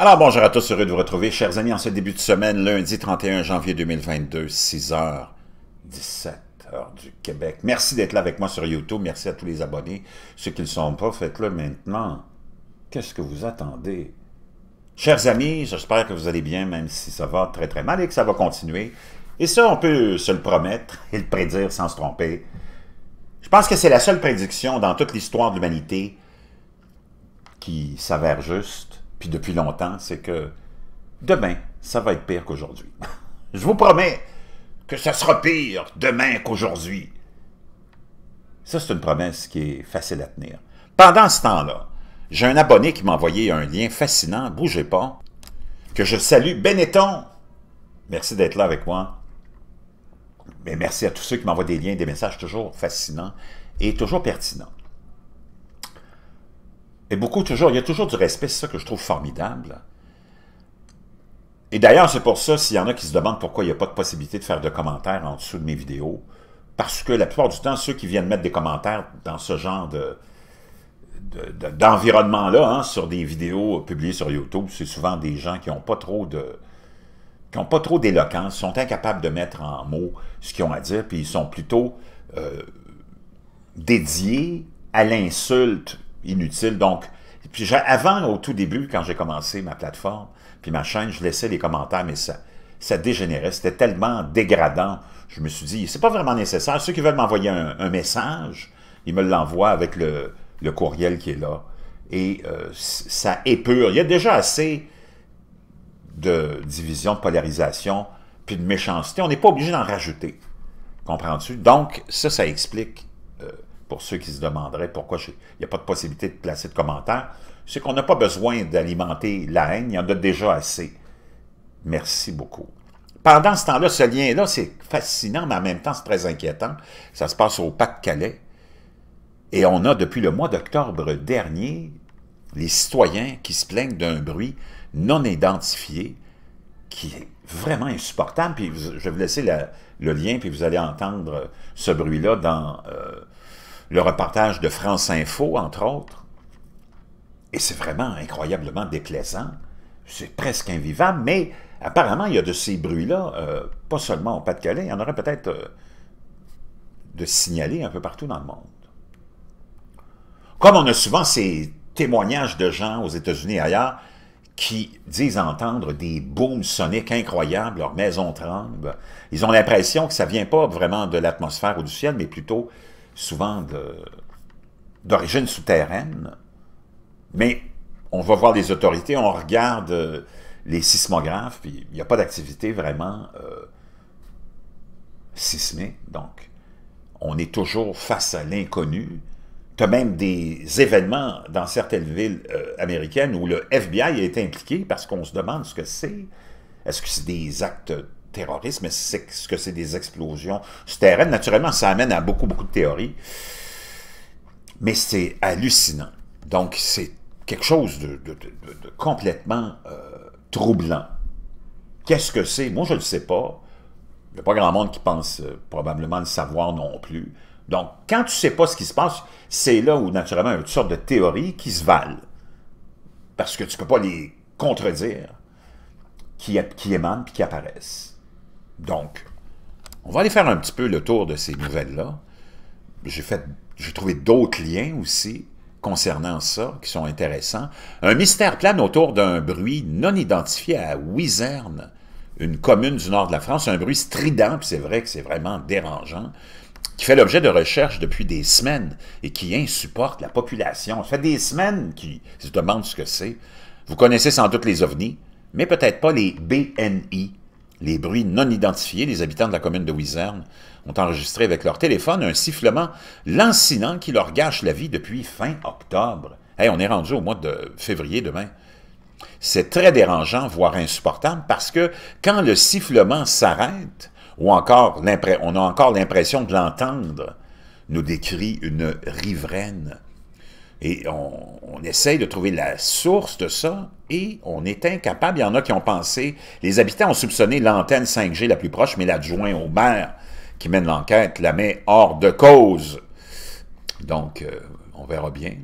Alors bonjour à tous, heureux de vous retrouver, chers amis, en ce début de semaine, lundi 31 janvier 2022, 6h17 heure du Québec. Merci d'être là avec moi sur YouTube, merci à tous les abonnés. Ceux qui ne le sont pas, faites-le maintenant. Qu'est-ce que vous attendez? Chers amis, j'espère que vous allez bien, même si ça va très très mal et que ça va continuer. Et ça, on peut se le promettre et le prédire sans se tromper. Je pense que c'est la seule prédiction dans toute l'histoire de l'humanité qui s'avère juste puis depuis longtemps, c'est que demain, ça va être pire qu'aujourd'hui. Je vous promets que ça sera pire demain qu'aujourd'hui. Ça, c'est une promesse qui est facile à tenir. Pendant ce temps-là, j'ai un abonné qui m'a envoyé un lien fascinant, bougez pas, que je salue, Benetton. Merci d'être là avec moi. Mais merci à tous ceux qui m'envoient des liens, des messages toujours fascinants et toujours pertinents. Et beaucoup toujours, il y a toujours du respect, c'est ça que je trouve formidable. Et d'ailleurs, c'est pour ça, s'il y en a qui se demandent pourquoi il n'y a pas de possibilité de faire de commentaires en dessous de mes vidéos, parce que la plupart du temps, ceux qui viennent mettre des commentaires dans ce genre de d'environnement-là, hein, sur des vidéos publiées sur YouTube, c'est souvent des gens qui n'ont pas trop de qui pas trop d'éloquence, sont incapables de mettre en mots ce qu'ils ont à dire, puis ils sont plutôt euh, dédiés à l'insulte inutile. Donc, puis avant, au tout début, quand j'ai commencé ma plateforme, puis ma chaîne, je laissais les commentaires, mais ça, ça dégénérait. C'était tellement dégradant. Je me suis dit, c'est pas vraiment nécessaire. Ceux qui veulent m'envoyer un, message, ils me l'envoient avec le, courriel qui est là. Et euh, ça épure. Il y a déjà assez de division, de polarisation, puis de méchanceté. On n'est pas obligé d'en rajouter. Comprends-tu? Donc, ça, ça explique pour ceux qui se demanderaient pourquoi il n'y a pas de possibilité de placer de commentaires, c'est qu'on n'a pas besoin d'alimenter la haine, il y en a déjà assez. Merci beaucoup. Pendant ce temps-là, ce lien-là, c'est fascinant, mais en même temps, c'est très inquiétant. Ça se passe au Pas-de-Calais. Et on a, depuis le mois d'octobre dernier, les citoyens qui se plaignent d'un bruit non identifié qui est vraiment insupportable. Puis je vais vous laisser le lien, puis vous allez entendre ce bruit-là dans... Euh, le reportage de France Info, entre autres. Et c'est vraiment incroyablement déplaisant. C'est presque invivable, mais apparemment, il y a de ces bruits-là, euh, pas seulement au Pas-de-Calais, il y en aurait peut-être euh, de signaler un peu partout dans le monde. Comme on a souvent ces témoignages de gens aux États-Unis et ailleurs qui disent entendre des booms soniques incroyables, leur maison tremble. Ils ont l'impression que ça vient pas vraiment de l'atmosphère ou du ciel, mais plutôt souvent d'origine souterraine, mais on va voir les autorités, on regarde euh, les sismographes, puis il n'y a pas d'activité vraiment euh, sismique, donc on est toujours face à l'inconnu. Tu as même des événements dans certaines villes euh, américaines où le FBI est impliqué parce qu'on se demande ce que c'est. Est-ce que c'est des actes terrorisme, c'est ce que c'est des explosions souterraines? Naturellement, ça amène à beaucoup, beaucoup de théories. Mais c'est hallucinant. Donc, c'est quelque chose de, complètement euh, troublant. Qu'est-ce que c'est? Moi, je ne le sais pas. Il n'y a pas grand monde qui pense euh, probablement le savoir non plus. Donc, quand tu ne sais pas ce qui se passe, c'est là où, naturellement, il y a une sorte de théorie qui se valent. Parce que tu ne peux pas les contredire, qui, qui émanent puis qui apparaissent. Donc, on va aller faire un petit peu le tour de ces nouvelles-là. J'ai trouvé d'autres liens aussi concernant ça qui sont intéressants. Un mystère plane autour d'un bruit non identifié à Wizerne, une commune du nord de la France, un bruit strident, puis c'est vrai que c'est vraiment dérangeant, qui fait l'objet de recherches depuis des semaines et qui insupporte la population. Ça fait des semaines qu'ils se demandent ce que c'est. Vous connaissez sans doute les ovnis, mais peut-être pas les BNI, les bruits non identifiés des habitants de la commune de Wizerne ont enregistré avec leur téléphone un sifflement lancinant qui leur gâche la vie depuis fin octobre. Hey, on est rendu au mois de février demain. C'est très dérangeant, voire insupportable, parce que quand le sifflement s'arrête, ou encore on a encore l'impression de l'entendre, nous décrit une riveraine et on, essaye de trouver la source de ça et on est incapable. Il y en a qui ont pensé, les habitants ont soupçonné l'antenne 5G la plus proche, mais l'adjoint au maire qui mène l'enquête la met hors de cause. Donc, euh, on verra bien.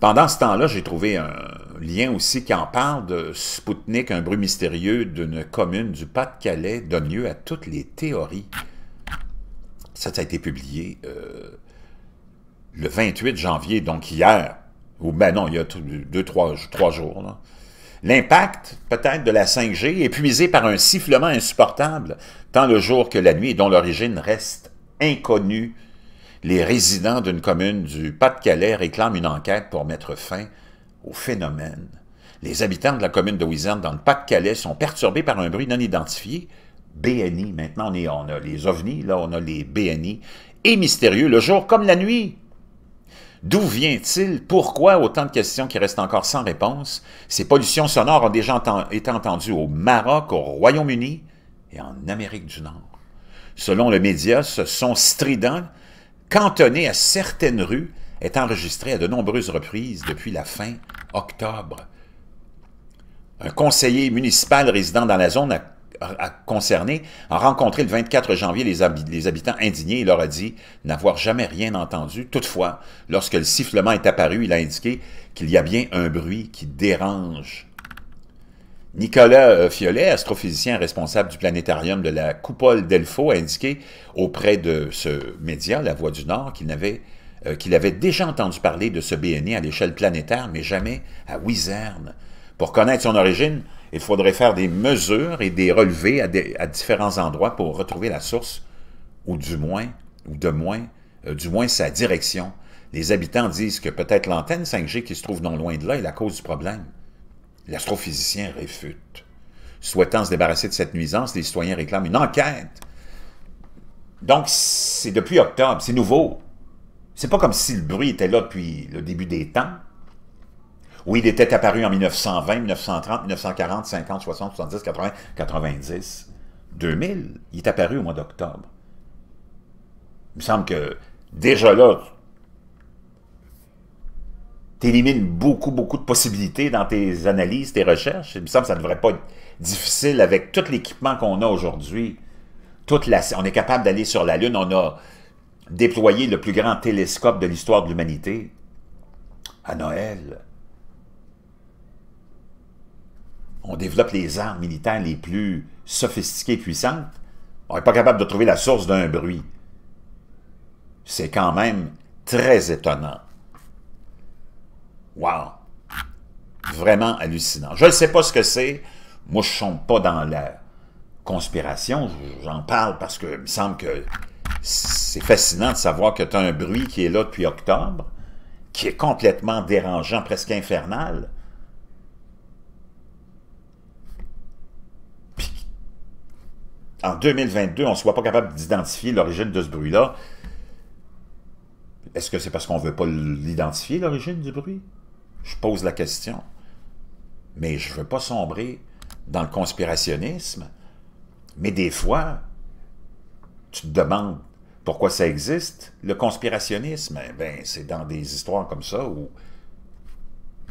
Pendant ce temps-là, j'ai trouvé un lien aussi qui en parle de Spoutnik, un bruit mystérieux d'une commune du Pas-de-Calais donne lieu à toutes les théories. Ça, a été publié. Euh, le 28 janvier, donc hier, ou ben non, il y a deux, trois, trois jours, L'impact, peut-être, de la 5G, épuisé par un sifflement insupportable, tant le jour que la nuit, dont l'origine reste inconnue. Les résidents d'une commune du Pas-de-Calais réclament une enquête pour mettre fin au phénomène. Les habitants de la commune de Wizard, dans le Pas-de-Calais, sont perturbés par un bruit non identifié. BNI, maintenant, on a les ovnis, là, on a les BNI. Et mystérieux, le jour comme la nuit. D'où vient-il? Pourquoi autant de questions qui restent encore sans réponse? Ces pollutions sonores ont déjà été entendues au Maroc, au Royaume-Uni et en Amérique du Nord. Selon le média, ce son strident, cantonné à certaines rues, est enregistré à de nombreuses reprises depuis la fin octobre. Un conseiller municipal résident dans la zone a concerné, a rencontré le 24 janvier les, habitants indignés Il leur a dit n'avoir jamais rien entendu. Toutefois, lorsque le sifflement est apparu, il a indiqué qu'il y a bien un bruit qui dérange. Nicolas euh, Fiolet, astrophysicien responsable du planétarium de la coupole d'Elfo, a indiqué auprès de ce média, La Voix du Nord, qu'il euh, avait, déjà entendu parler de ce BNI à l'échelle planétaire, mais jamais à Wizerne. Pour connaître son origine, il faudrait faire des mesures et des relevés à, différents endroits pour retrouver la source, ou du moins, ou de moins, euh, du moins sa direction. Les habitants disent que peut-être l'antenne 5G qui se trouve non loin de là est la cause du problème. L'astrophysicien réfute. Souhaitant se débarrasser de cette nuisance, les citoyens réclament une enquête. Donc, c'est depuis octobre, c'est nouveau. C'est pas comme si le bruit était là depuis le début des temps. Où il était apparu en 1920, 1930, 1940, 50, 60, 70, 80, 90. 2000, il est apparu au mois d'octobre. Il me semble que déjà là, tu élimines beaucoup, beaucoup de possibilités dans tes analyses, tes recherches. Il me semble que ça ne devrait pas être difficile avec tout l'équipement qu'on a aujourd'hui. On est capable d'aller sur la Lune. On a déployé le plus grand télescope de l'histoire de l'humanité à Noël. on développe les armes militaires les plus sophistiquées et puissantes, on n'est pas capable de trouver la source d'un bruit. C'est quand même très étonnant. Wow! Vraiment hallucinant. Je ne sais pas ce que c'est. Moi, je ne pas dans la conspiration. J'en parle parce que me semble que c'est fascinant de savoir que tu as un bruit qui est là depuis octobre, qui est complètement dérangeant, presque infernal, en 2022, on ne soit pas capable d'identifier l'origine de ce bruit-là, est-ce que c'est parce qu'on ne veut pas l'identifier, l'origine du bruit? Je pose la question. Mais je ne veux pas sombrer dans le conspirationnisme. Mais des fois, tu te demandes pourquoi ça existe. Le conspirationnisme, eh ben, c'est dans des histoires comme ça où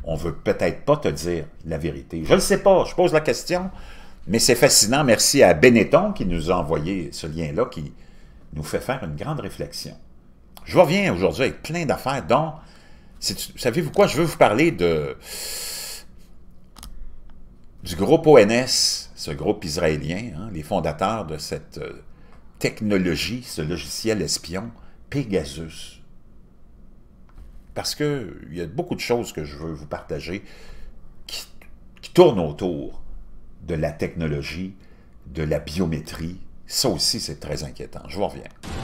on veut peut-être pas te dire la vérité. Je ne sais pas, je pose la question. Mais c'est fascinant. Merci à Benetton qui nous a envoyé ce lien-là qui nous fait faire une grande réflexion. Je reviens aujourd'hui avec plein d'affaires dont, savez-vous quoi, je veux vous parler de du groupe ONS, ce groupe israélien, hein, les fondateurs de cette euh, technologie, ce logiciel espion, Pegasus. Parce qu'il y a beaucoup de choses que je veux vous partager qui tournent autour de la technologie, de la biométrie. Ça aussi, c'est très inquiétant. Je vous reviens.